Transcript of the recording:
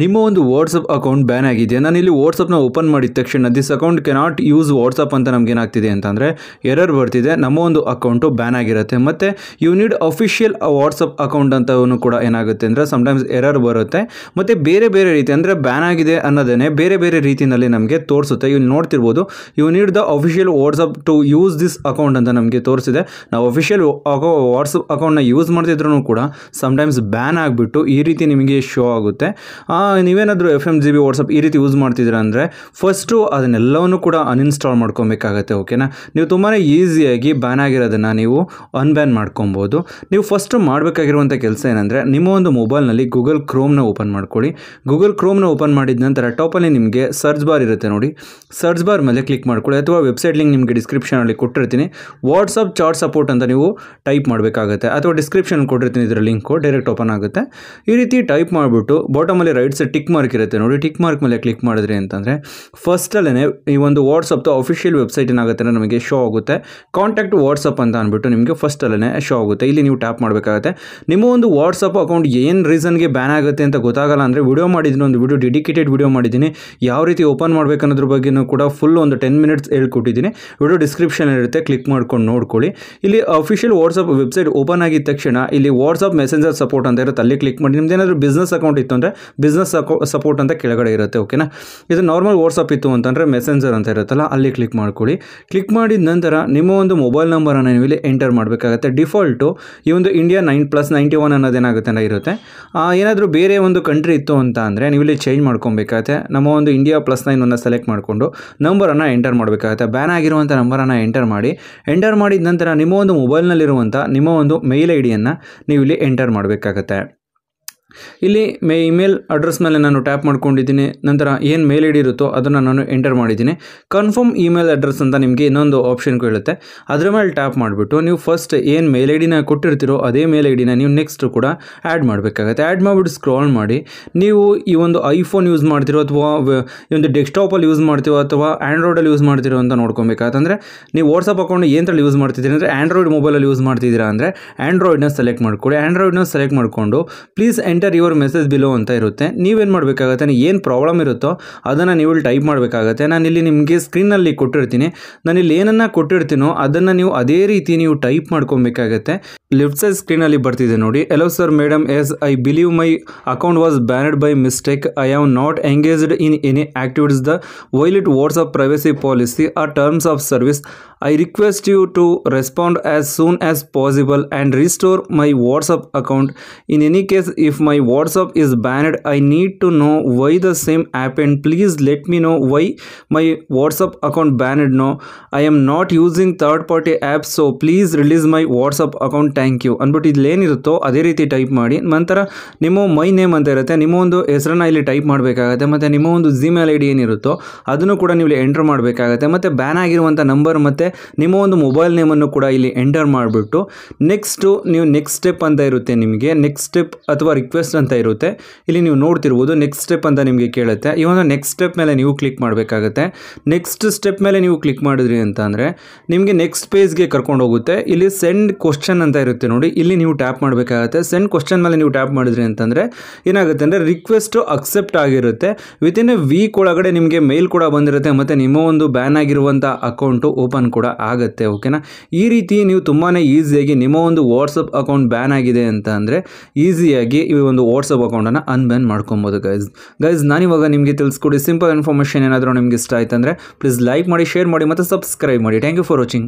ನಿಮ್ಮ ಒಂದು WhatsApp account ban ಆಗಿದೆ ನಾನಿಲ್ಲಿ ವಾಟ್ಸಪ್ನ ಓಪನ್ ಮಾಡಿದ ತಕ್ಷಣ this account cannot use WhatsApp ಅಂತ ಏನಾಗ್ತಿದೆ ಅಂತಂದರೆ ಎರರ್ ಬರ್ತಿದೆ ನಮ್ಮ ಒಂದು ಅಕೌಂಟು ಬ್ಯಾನ್ ಆಗಿರುತ್ತೆ ಮತ್ತು you need official WhatsApp account ಅಂತ ಕೂಡ ಏನಾಗುತ್ತೆ ಅಂದರೆ ಸಮಟೈಮ್ಸ್ ಎರರ್ ಬರುತ್ತೆ ಮತ್ತು ಬೇರೆ ಬೇರೆ ರೀತಿ ಅಂದರೆ ಬ್ಯಾನ್ ಆಗಿದೆ ಅನ್ನೋದೇ ಬೇರೆ ಬೇರೆ ರೀತಿಯಲ್ಲಿ ನಮಗೆ ತೋರಿಸುತ್ತೆ ಇವ್ನು ನೋಡ್ತಿರ್ಬೋದು you need the official WhatsApp to use this account ಅಂತ ನಮಗೆ ತೋರಿಸಿದೆ ನಾವು ಅಫಿಷಿಯಲ್ ವಾಟ್ಸಪ್ ಅಕೌಂಟ್ನ ಯೂಸ್ ಮಾಡ್ತಿದ್ರು ಕೂಡ ಸಮಟೈಮ್ಸ್ ಬ್ಯಾನ್ ಆಗಿಬಿಟ್ಟು ಈ ರೀತಿ ನಿಮಗೆ ಶೋ ಆಗುತ್ತೆ ನೀವೇನಾದರೂ F M G B WhatsApp ಈ ರೀತಿ ಯೂಸ್ ಮಾಡ್ತಿದ್ದೀರಾ ಅಂದರೆ ಫಸ್ಟು ಅದನ್ನೆಲ್ಲವನ್ನು ಕೂಡ ಅನ್ಇನ್ಸ್ಟಾಲ್ ಮಾಡ್ಕೊಬೇಕಾಗತ್ತೆ ಓಕೆನಾ ನೀವು ತುಂಬಾ ಈಸಿಯಾಗಿ ಬ್ಯಾನ್ ಆಗಿರೋದನ್ನು ನೀವು ಅನ್ಬ್ಯಾನ್ ಮಾಡ್ಕೊಬೋದು ನೀವು ಫಸ್ಟು ಮಾಡಬೇಕಾಗಿರುವಂಥ ಕೆಲಸ ಏನಂದರೆ ನಿಮ್ಮ ಒಂದು ಮೊಬೈಲ್ನಲ್ಲಿ ಗೂಗಲ್ ಕ್ರೋಮ್ನ ಓಪನ್ ಮಾಡ್ಕೊಳ್ಳಿ ಗೂಗಲ್ ಕ್ರೋಮ್ನ ಓಪನ್ ಮಾಡಿದ ನಂತರ ಟಾಪಲ್ಲಿ ನಿಮಗೆ ಸರ್ಚ್ ಬಾರ್ ಇರುತ್ತೆ ನೋಡಿ ಸರ್ಚ್ ಬಾರ್ ಮೇಲೆ ಕ್ಲಿಕ್ ಮಾಡ್ಕೊಳ್ಳಿ ಅಥವಾ ವೆಬ್ಸೈಟ್ ಲಿಂಕ್ ನಿಮಗೆ ಡಿಸ್ಕ್ರಿಪ್ಷನಲ್ಲಿ ಕೊಟ್ಟಿರ್ತೀನಿ ವಾಟ್ಸಪ್ ಚಾಟ್ ಸಪೋರ್ಟ್ ಅಂತ ನೀವು ಟೈಪ್ ಮಾಡಬೇಕಾಗುತ್ತೆ ಅಥವಾ ಡಿಸ್ಕ್ರಿಪ್ಷನ್ ಕೊಟ್ಟಿರ್ತೀನಿ ಇದರ ಲಿಂಕು ಡೈರೆಕ್ಟ್ ಓಪನ್ ಆಗುತ್ತೆ ಈ ರೀತಿ ಟೈಪ್ ಮಾಡಿಬಿಟ್ಟು ಬಾಟಮಲ್ಲಿ ರೈಟ್ ಟಿಕ್ ಮಾರ್ಕ್ ಇರುತ್ತೆ ನೋಡಿ ಟಿಕ್ ಮಾರ್ಕ್ ಮೇಲೆ ಕ್ಲಿಕ್ ಮಾಡಿದ್ರಿ ಫಸ್ಟ್ ಫಸ್ಟಲ್ಲೇ ಈ ಒಂದು ವಾಟ್ಸಪ್ ಅಫಿಷಿಯಲ್ ವೆಬ್ಸೈಟ್ ಏನಾಗುತ್ತೆ ಅಂದರೆ ನಮಗೆ ಶೋ ಆಗುತ್ತೆ ಕಾಂಟ್ಯಾಕ್ಟ್ ವಾಟ್ಸಪ್ ಅಂತ ಅಂದ್ಬಿಟ್ಟು ನಿಮಗೆ ಫಸ್ಟ್ ಫಸ್ಟಲ್ಲೇ ಶೋ ಆಗುತ್ತೆ ಇಲ್ಲಿ ನೀವು ಟ್ಯಾಪ್ ಮಾಡಬೇಕಾಗುತ್ತೆ ನಿಮ್ಮ ಒಂದು ವಾಟ್ಸಪ್ ಅಕೌಂಟ್ ಏನು ರೀಸನ್ಗೆ ಬ್ಯಾನ್ ಆಗುತ್ತೆ ಅಂತ ಗೊತ್ತಾಗಲ್ಲ ಅಂದ್ರೆ ವಿಡಿಯೋ ಮಾಡಿದ್ದೀನಿ ಒಂದು ವಿಡಿಯೋ ಡೆಡಿಕೇಟೆಡ್ ವಿಡಿಯೋ ಮಾಡಿದ್ದೀನಿ ಯಾವ ರೀತಿ ಓಪನ್ ಮಾಡಬೇಕನ್ನೋದ್ರ ಬಗ್ಗೆನೂ ಕೂಡ ಫುಲ್ ಒಂದು ಟೆನ್ ಮಿನಿಟ್ಸ್ ಹೇಳ್ಕೊಟ್ಟಿದ್ದೀನಿ ವಿಡಿಯೋ ಡಿಸ್ಕ್ರಿಪ್ಷನ್ ಇರುತ್ತೆ ಕ್ಲಿಕ್ ಮಾಡ್ಕೊಂಡು ನೋಡ್ಕೊಳ್ಳಿ ಇಲ್ಲಿ ಅಫಿಷಿಯಲ್ ವಾಟ್ಸಪ್ ವೆಬ್ಸೈಟ್ ಓಪನ್ ಆಗಿದ ತಕ್ಷಣ ಇಲ್ಲಿ ವಾಟ್ಸಪ್ ಮೆಸೆಂಜರ್ ಸಪೋರ್ಟ್ ಅಂತ ಇರುತ್ತೆ ಅಲ್ಲಿ ಕ್ಲಿಕ್ ಮಾಡಿ ನಿಮ್ದು ಏನಾದರೂ ಬಿಸ್ನೆಸ್ ಅಕೌಂಟ್ ಇತ್ತು ಅಂದರೆ ಬಿಸ್ನೆಸ್ ಬಿಸ್ನೆಸ್ ಸಪೋರ್ಟ್ ಅಂತ ಕೆಳಗಡೆ ಇರುತ್ತೆ ಓಕೆನಾ ಇದು ನಾರ್ಮಲ್ ವಾಟ್ಸಪ್ ಇತ್ತು ಅಂತಂದರೆ ಮೆಸೆಂಜರ್ ಅಂತ ಇರುತ್ತಲ್ಲ ಅಲ್ಲಿ ಕ್ಲಿಕ್ ಮಾಡ್ಕೊಳ್ಳಿ ಕ್ಲಿಕ್ ಮಾಡಿದ ನಂತರ ನಿಮ್ಮ ಒಂದು ಮೊಬೈಲ್ ನಂಬರನ್ನು ನೀವು ಇಲ್ಲಿ ಎಂಟರ್ ಮಾಡಬೇಕಾಗುತ್ತೆ ಡಿಫಾಲ್ಟು ಈ ಒಂದು India nine plus ninety one ಅನ್ನೋದೇನಾಗುತ್ತೆ ಅಂತ ಇರುತ್ತೆ ಏನಾದರೂ ಬೇರೆ ಒಂದು ಕಂಟ್ರಿ ಇತ್ತು ಅಂತ ಅಂದರೆ ನೀವು ಇಲ್ಲಿ ಚೇಂಜ್ ಮಾಡ್ಕೊಬೇಕಾಗತ್ತೆ ನಮ್ಮ ಒಂದು ಇಂಡಿಯಾ ಪ್ಲಸ್ ನೈನನ್ನು ಅನ್ನು ಸೆಲೆಕ್ಟ್ ಮಾಡಿಕೊಂಡು ನಂಬರನ್ನು ಎಂಟರ್ ಮಾಡಬೇಕಾಗುತ್ತೆ ಬ್ಯಾನ್ ಆಗಿರುವಂಥ ನಂಬರನ್ನು ಎಂಟರ್ ಮಾಡಿ ಎಂಟರ್ ಮಾಡಿದ ನಂತರ ನಿಮ್ಮ ಒಂದು ಮೊಬೈಲ್ನಲ್ಲಿರುವಂಥ ನಿಮ್ಮ ಒಂದು ಮೇಲ್ ಐ ಡಿಯನ್ನು ನೀವು ಇಲ್ಲಿ ಎಂಟರ್ ಮಾಡಬೇಕಾಗತ್ತೆ ಇಲ್ಲಿ ಮೇ ಇಮೇಲ್ ಅಡ್ರೆಸ್ ಮೇಲೆ ನಾನು ಟ್ಯಾಪ್ ಮಾಡ್ಕೊಂಡಿದ್ದೀನಿ ನಂತರ ಏನು ಮೇಲ್ ಐ ಡಿ ಇರುತ್ತೋ ಅದನ್ನು ನಾನು ಎಂಟರ್ ಮಾಡಿದ್ದೀನಿ ಕನ್ಫರ್ಮ್ ಇಮೇಲ್ ಅಡ್ರೆಸ್ ಅಂತ ನಿಮಗೆ ಇನ್ನೊಂದು ಆಪ್ಷನ್ ಕೇಳುತ್ತೆ ಅದರ ಮೇಲೆ ಟ್ಯಾಪ್ ಮಾಡಿಬಿಟ್ಟು ನೀವು ಫಸ್ಟ್ ಏನು ಮೇಲ್ ಐ ಡಿನ ಕೊಟ್ಟಿರ್ತೀರೋ ಅದೇ ಮೇಲ್ ಐ ಡಿನ ನೀವು ನೆಕ್ಸ್ಟ್ ಕೂಡ ಆ್ಯಡ್ ಮಾಡಬೇಕಾಗತ್ತೆ ಆ್ಯಡ್ ಮಾಡಿಬಿಟ್ಟು ಸ್ಕ್ರಾಲ್ ಮಾಡಿ ನೀವು ಈ ಒಂದು ಐಫೋನ್ ಯೂಸ್ ಮಾಡ್ತಿರೋ ಅಥವಾ ಈ ಒಂದು ಡೆಸ್ಕ್ಟಾಪಲ್ಲಿ ಯೂಸ್ ಮಾಡ್ತೀರೋ ಅಥವಾ ಆ್ಯಂಡ್ರಾಯ್ಡಲ್ಲಿ ಯೂಸ್ ಮಾಡ್ತಿರೋ ಅಂತ ನೋಡ್ಕೊಬೇಕಾತಂದರೆ ನೀವು ವಾಟ್ಸಪ್ ಅಕೌಂಟ್ ಏನರಲ್ಲಿ ಯೂಸ್ ಮಾಡ್ತಿದ್ದೀರಿ ಅಂದರೆ ಆ್ಯಂಡ್ರಾಯ್ಡ್ ಮೊಬೈಲಲ್ಲಿ ಯೂಸ್ ಮಾಡ್ತಿದ್ದೀರಾ ಅಂದರೆ ಆ್ಯಂಡ್ರಾಯ್ಡ್ನ ಸೆಲೆಕ್ಟ್ ಮಾಡ್ಕೊಳ್ಳಿ ಆ್ಯಂಡ್ರಾಯ್ಡ್ನ ಸೆಲೆಕ್ಟ್ ಮಾಡಿಕೊಂಡು please enter your message below ಅಂತ ಇರುತ್ತೆ ನೀವೇನು ಮಾಡಬೇಕಾಗತ್ತೆ ಏನು ಪ್ರಾಬ್ಲಮ್ ಇರುತ್ತೋ ಅದನ್ನು ನೀವು ಟೈಪ್ ಮಾಡಬೇಕಾಗತ್ತೆ ನಾನಿಲ್ಲಿ ನಿಮಗೆ ಸ್ಕ್ರೀನಲ್ಲಿ ಕೊಟ್ಟಿರ್ತೀನಿ ಇಲ್ಲಿ ಏನನ್ನು ಕೊಟ್ಟಿರ್ತೀನೋ ಅದನ್ನು ನೀವು ಅದೇ ರೀತಿ ನೀವು ಟೈಪ್ ಮಾಡ್ಕೊಬೇಕಾಗತ್ತೆ ಲೆಫ್ಟ್ ಸೈಡ್ ಸ್ಕ್ರೀನಲ್ಲಿ ಬರ್ತಿದೆ ನೋಡಿ hello sir madam yes I believe my account was banned by mistake I am not engaged in any activities the while it WhatsApp privacy policy or terms of service I request you to respond as soon as possible and restore my WhatsApp account in any case if my WhatsApp is banned I need to know why the same app and please let me know why my WhatsApp account banned no I am not using third party app so please release my WhatsApp account thank you ಅಂದ್ಬಿಟ್ಟು ಇಲ್ಲಿ ಏನಿರುತ್ತೋ ಅದೇ ರೀತಿ type ಮಾಡಿ ನಂತರ ನಿಮ್ಮ my name ಅಂತ ಇರುತ್ತೆ ನಿಮ್ಮ ಒಂದು ಹೆಸರನ್ನ ಇಲ್ಲಿ ಟೈಪ್ ಮಾಡಬೇಕಾಗುತ್ತೆ ಮತ್ತು ನಿಮ್ಮ ಒಂದು ಜಿಮೇಲ್ ಐ ಡಿ ಏನಿರುತ್ತೋ ಅದನ್ನು ಕೂಡ ನೀವು ಇಲ್ಲಿ ಎಂಟರ್ ಮಾಡಬೇಕಾಗುತ್ತೆ ಮತ್ತು ಬ್ಯಾನ್ ಆಗಿರುವಂಥ ನಂಬರ್ ಮತ್ತು ನಿಮ್ಮ ಒಂದು ಮೊಬೈಲ್ ನೇಮನ್ನು ಕೂಡ ಇಲ್ಲಿ ಎಂಟರ್ ಮಾಡಿಬಿಟ್ಟು ನೆಕ್ಸ್ಟು ನೀವು ನೆಕ್ಸ್ಟ್ ಸ್ಟೆಪ್ ಅಂತ ಇರುತ್ತೆ ನಿಮಗೆ ನೆಕ್ಸ್ಟ್ ಸ್ಟೆಪ್ ಅಥವಾ ರಿಕ್ವೆಸ್ಟ್ ಅಂತ ಇರುತ್ತೆ ಇಲ್ಲಿ ನೀವು ನೋಡ್ತಿರ್ಬೋದು ನೆಕ್ಸ್ಟ್ ಸ್ಟೆಪ್ ಅಂತ ನಿಮಗೆ ಕೇಳುತ್ತೆ ಈ ಒಂದು ನೆಕ್ಸ್ಟ್ ಸ್ಟೆಪ್ ಮೇಲೆ ನೀವು ಕ್ಲಿಕ್ ಮಾಡಬೇಕಾಗುತ್ತೆ ನೆಕ್ಸ್ಟ್ ಸ್ಟೆಪ್ ಮೇಲೆ ನೀವು ಕ್ಲಿಕ್ ಮಾಡಿದ್ರಿ ಅಂತ ಅಂದರೆ ನಿಮಗೆ ನೆಕ್ಸ್ಟ್ ಪೇಜ್ಗೆ ಕರ್ಕೊಂಡು ಹೋಗುತ್ತೆ ಇಲ್ಲಿ ಸೆಂಡ್ ಕ್ವಶನ್ ಅಂತ ಇರುತ್ತೆ ನೋಡಿ ಇಲ್ಲಿ ನೀವು ಟ್ಯಾಪ್ ಮಾಡಬೇಕಾಗುತ್ತೆ ಸೆಂಡ್ ಕ್ವಶನ್ ಮೇಲೆ ನೀವು ಟ್ಯಾಪ್ ಮಾಡಿದ್ರಿ ಅಂತಂದರೆ ಏನಾಗುತ್ತೆ ಅಂದರೆ ರಿಕ್ವೆಸ್ಟು ಅಕ್ಸೆಪ್ಟ್ ಆಗಿರುತ್ತೆ ವಿತಿನ್ ಎ ವೀಕ್ ಒಳಗಡೆ ನಿಮಗೆ ಮೇಲ್ ಕೂಡ ಬಂದಿರುತ್ತೆ ಮತ್ತು ನಿಮ್ಮ ಒಂದು ಬ್ಯಾನ್ ಆಗಿರುವಂಥ ಅಕೌಂಟು ಓಪನ್ ಕೂಡ ಆಗುತ್ತೆ ಓಕೆನಾ ಈ ರೀತಿ ನೀವು ತುಂಬಾ ಈಸಿಯಾಗಿ ನಿಮ್ಮ ಒಂದು ವಾಟ್ಸಪ್ ಅಕೌಂಟ್ ಬ್ಯಾನ್ ಆಗಿದೆ ಅಂತ ಅಂದರೆ ಈಸಿಯಾಗಿ ಈ ಒಂದು ವಾಟ್ಸಪ್ ಅಕೌಂಟನ್ನು ಅನ್ಬ್ಯಾನ್ ಮಾಡ್ಕೊಬೋದು ಗೈಸ್ ಗೈಸ್ ನಾನಿವಾಗ ನಿಮಗೆ ತಿಳಿಸ್ಕೊಡಿ ಸಿಂಪಲ್ ಇನ್ಫಾರ್ಮೇಷನ್ ಏನಾದರೂ ನಿಮಗೆ ಇಷ್ಟ ಆಯ್ತಂದರೆ ಪ್ಲೀಸ್ ಲೈಕ್ ಮಾಡಿ ಶೇರ್ ಮಾಡಿ ಮತ್ತು ಸಬ್ಸ್ಕ್ರೈಬ್ ಮಾಡಿ ಥ್ಯಾಂಕ್ ಯು ಫಾರ್ ವಾಚಿಂಗ್